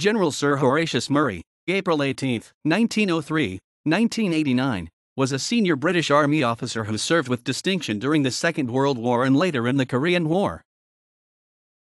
General Sir Horatius Murray, April 18, 1903, 1989, was a senior British Army officer who served with distinction during the Second World War and later in the Korean War.